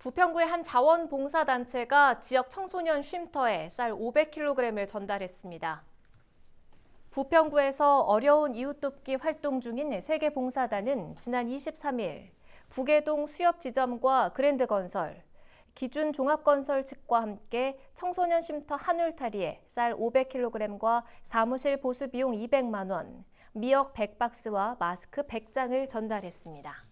부평구의 한 자원봉사단체가 지역 청소년 쉼터에 쌀 500kg을 전달했습니다. 부평구에서 어려운 이웃돕기 활동 중인 세계봉사단은 지난 23일 북계동 수협지점과 그랜드건설, 기준 종합건설 측과 함께 청소년 쉼터 한울타리에 쌀 500kg과 사무실 보수 비용 200만 원, 미역 100박스와 마스크 100장을 전달했습니다.